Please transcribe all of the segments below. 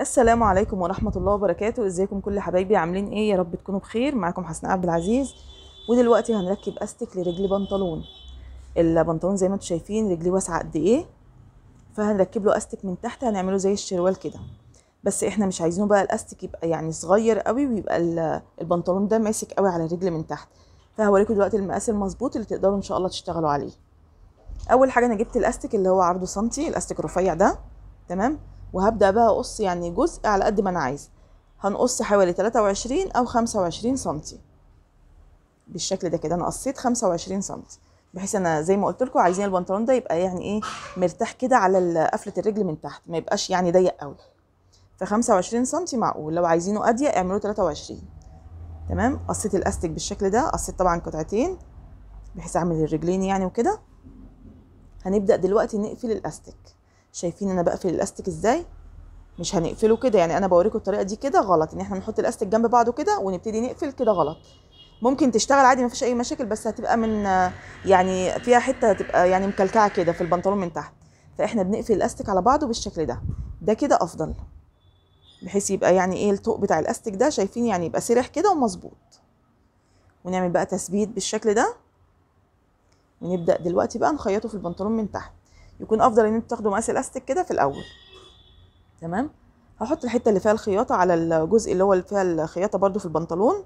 السلام عليكم ورحمة الله وبركاته ازيكم كل حبايبي عاملين ايه يا رب تكونوا بخير معاكم حسناء عبد العزيز ودلوقتي هنركب استك لرجل بنطلون البنطلون زي ما انتم شايفين رجلي واسعة قد ايه فهنركب له استك من تحت هنعمله زي الشروال كده بس احنا مش عايزينه بقى الاستك يبقى يعني صغير قوي ويبقى البنطلون ده ماسك قوي على الرجل من تحت فهوريكم دلوقتي المقاس المظبوط اللي تقدروا ان شاء الله تشتغلوا عليه اول حاجه انا جبت الاستك اللي هو عرضه سنتي الاستك الرفيع ده تمام وهبدأ بقى أقص يعني جزء على قد ما أنا عايزة هنقص حوالي 23 أو 25 سنتي بالشكل ده كده أنا قصيت 25 سنتي بحيث انا زي ما قلت لكم عايزين البنطلون ده يبقى يعني ايه مرتاح كده على قفله الرجل من تحت ما يبقاش يعني ضيق قوي ف 25 سنتي معقول لو عايزينه اضيق اعملوه 23 تمام قصيت الأستك بالشكل ده قصيت طبعا قطعتين بحيث اعمل الرجلين يعني وكده هنبدا دلوقتي نقفل الأستك شايفين انا بقفل الاستك ازاي مش هنقفله كده يعني انا بوريكم الطريقه دي كده غلط ان احنا نحط الاستك جنب بعضه كده ونبتدي نقفل كده غلط ممكن تشتغل عادي مفيش اي مشاكل بس هتبقى من يعني فيها حته هتبقى يعني مكلكعه كده في البنطلون من تحت فاحنا بنقفل الاستك على بعضه بالشكل ده ده كده افضل بحيث يبقى يعني ايه الطوق بتاع الاستك ده شايفين يعني يبقى سرح كده ومظبوط ونعمل بقى تثبيت بالشكل ده ونبدا دلوقتي بقى نخيطه في البنطلون من تحت يكون افضل ان انتوا تاخدوا مقاس الاستك كده في الاول تمام هحط الحته اللي فيها الخياطه على الجزء اللي هو اللي فيها الخياطه برده في البنطلون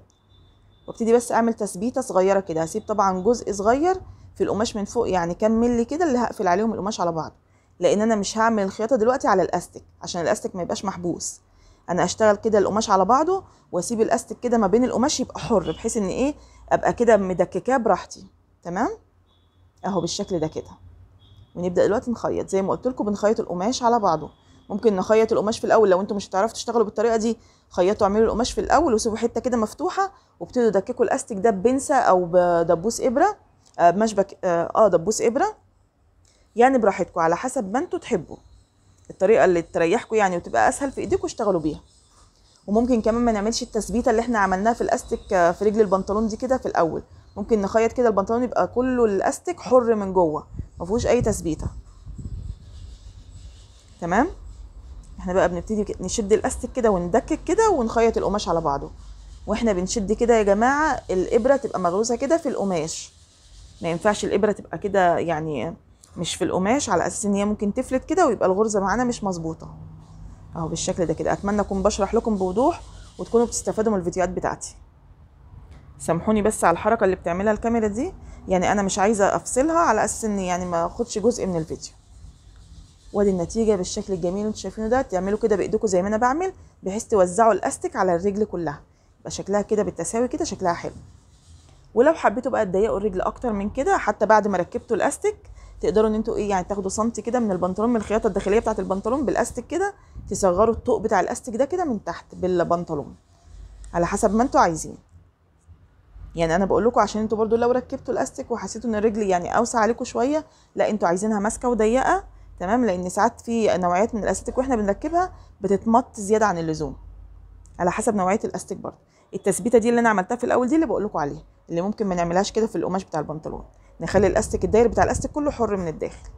وابتدي بس اعمل تثبيته صغيره كده هسيب طبعا جزء صغير في القماش من فوق يعني كام ملي كده اللي هقفل عليهم القماش على بعض لان انا مش هعمل الخياطه دلوقتي على الاستك عشان الاستك ما يبقاش محبوس انا اشتغل كده القماش على بعضه واسيب الاستك كده ما بين القماش يبقى حر بحيث ان ايه ابقى كده مدككاه براحتي تمام اهو بالشكل ده كده ونبدا دلوقتي نخيط زي ما قلت لكم بنخيط القماش على بعضه ممكن نخيط القماش في الاول لو انتم مش هتعرفوا تشتغلوا بالطريقه دي خيطوا اعملوا القماش في الاول وسيبوا حته كده مفتوحه وابتدوا دككوا الأستك ده ببنسه او بدبوس ابره آه مشبك آه،, اه دبوس ابره يعني براحتكم على حسب ما انتم تحبوا الطريقه اللي تريحكم يعني وتبقى اسهل في ايديكم اشتغلوا بيها وممكن كمان ما نعملش التثبيته اللي احنا عملناها في الاستك آه، في رجل البنطلون دي كده في الاول ممكن نخيط كده البنطلون يبقى كله الاستك حر من جوه ما فيهوش اي تثبيته تمام احنا بقى بنبتدي نشد الاستك كده وندكك كده ونخيط القماش على بعضه واحنا بنشد كده يا جماعه الابره تبقى مغروسه كده في القماش ما ينفعش الابره تبقى كده يعني مش في القماش على اساس ان هي ممكن تفلت كده ويبقى الغرزه معانا مش مظبوطه اهو بالشكل ده كده اتمنى اكون بشرح لكم بوضوح وتكونوا بتستفادوا من الفيديوهات بتاعتي سامحوني بس على الحركه اللي بتعملها الكاميرا دي يعني انا مش عايزه افصلها على اساس ان يعني ما اخدش جزء من الفيديو وادي النتيجه بالشكل الجميل اللي انتوا شايفينه ده تعملوا كده بايدكم زي ما انا بعمل بحيث توزعوا الاستك على الرجل كلها يبقى شكلها كده بالتساوي كده شكلها حلو ولو حبيتوا بقى تضيقوا الرجل اكتر من كده حتى بعد ما ركبتوا الاستك تقدروا ان انتوا ايه يعني تاخدوا سنتي كده من البنطلون من الخياطه الداخليه بتاعه البنطلون بالاستك كده تصغروا الطوق بتاع الاستك ده كده من تحت بالبنطلون على حسب ما انتوا عايزين يعني انا بقول لكم عشان انتوا برضو لو ركبتوا الاستك وحسيتوا ان الرجل يعني اوسع عليكم شويه لا انتوا عايزينها ماسكه وضيقه تمام لان ساعات في نوعيات من الاستك واحنا بنركبها بتتمط زياده عن اللزوم على حسب نوعيه الاستك برضو التثبيته دي اللي انا عملتها في الاول دي اللي بقول لكم عليها اللي ممكن ما نعملهاش كده في القماش بتاع البنطلون نخلي الاستك الداير بتاع الاستك كله حر من الداخل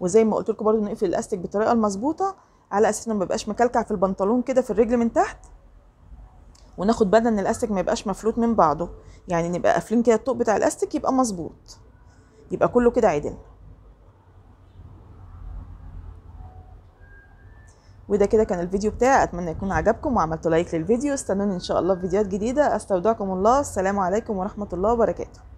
وزي ما قلت لكم برضو نقفل الاستك بالطريقه المظبوطه على اساس انه ما بيبقاش مكلكع في البنطلون كده في الرجل من تحت وناخد بالنا ان الاستك ما يبقاش مفلوت من بعضه يعني نبقى قافلين كده الطوق بتاع الاستك يبقى مظبوط يبقى كله كده عدل وده كده كان الفيديو بتاعي اتمنى يكون عجبكم وعملتوا لايك للفيديو استنوني ان شاء الله في فيديوهات جديده استودعكم الله السلام عليكم ورحمه الله وبركاته